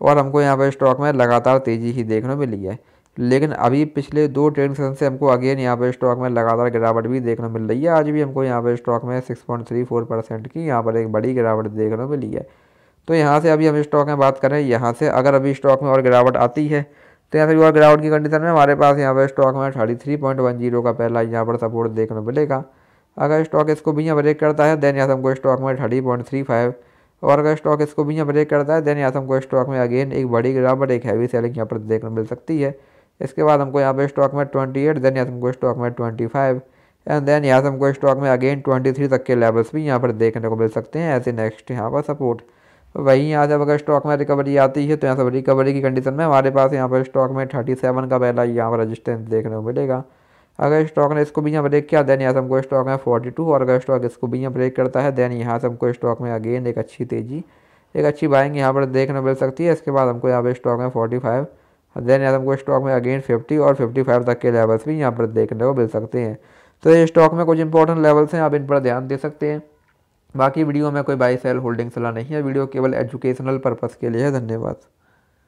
और हमको यहाँ पर स्टॉक में लगातार तेज़ी ही देखने को मिली है लेकिन अभी पिछले दो ट्रेन सेशन से हमको अगेन यहाँ पर स्टॉक में लगातार गिरावट भी देखने मिल रही है आज भी हमको यहाँ पर स्टॉक में 6.34 परसेंट की यहाँ पर एक बड़ी गिरावट देखने को मिली है तो यहाँ से अभी हम स्टॉक में बात करें यहाँ से अगर अभी स्टॉक में और गिरावट आती है तो यहाँ से और गिरावट की कंडीशन में हमारे पास यहाँ पर स्टॉक में thirty three point one zero का पहला यहाँ पर सपोर्ट देखने को मिलेगा अगर स्टॉक इसको भी यहाँ ब्रेक करता है देन यहाँ से हमको स्टॉक में थर्टी पॉइंट थ्री फाइव और अगर स्टॉक इसको भी यहाँ ब्रेक करता है देन यहाँ से हमको स्टॉक में अगेन एक बड़ी गिरावट एक हैवी सेलिंग यहाँ पर देखने मिल सकती है इसके बाद हमको यहाँ पर स्टॉक में एट देन यहाँ से हमको स्टॉक में ट्वेंटी फाइव एंड देन यहाँ से हमको स्टॉक में अगेन ट्वेंटी थ्री तक के लेवल्स भी यहाँ पर देखने को मिल सकते हैं ऐसे नेक्स्ट यहाँ पर सपोर्ट तो वहीं यहाँ से अगर स्टॉक में रिकवरी आती है तो यहाँ से रिकवरी की कंडीशन में हमारे पास यहाँ पर स्टॉक में थर्टी सेवन का पहला यहाँ पर रजिस्टेंस देखने को मिलेगा अगर स्टॉक ने इसको भी यहाँ ब्रेक किया देन यहाँ से हमको स्टॉक में 42 और अगर स्टॉक इसको भी यहाँ ब्रेक करता है देन यहाँ से हमको स्टॉक में अगेन एक अच्छी तेज़ी एक अच्छी बाइंग यहाँ पर देखने मिल सकती है इसके बाद हमको यहाँ पर स्टॉक में 45 देन यहाँ हमको स्टॉक में अगेन 50 और 55 तक के लेवल्स भी यहाँ पर देखने को मिल सकते हैं तो ये स्टॉक में कुछ इंपॉर्टेंट लेवल्स हैं आप इन पर ध्यान दे सकते हैं बाकी वीडियो में कोई बाई सेल होल्डिंग सलाह नहीं है वीडियो केवल एजुकेशनल पर्पज़ के लिए है धन्यवाद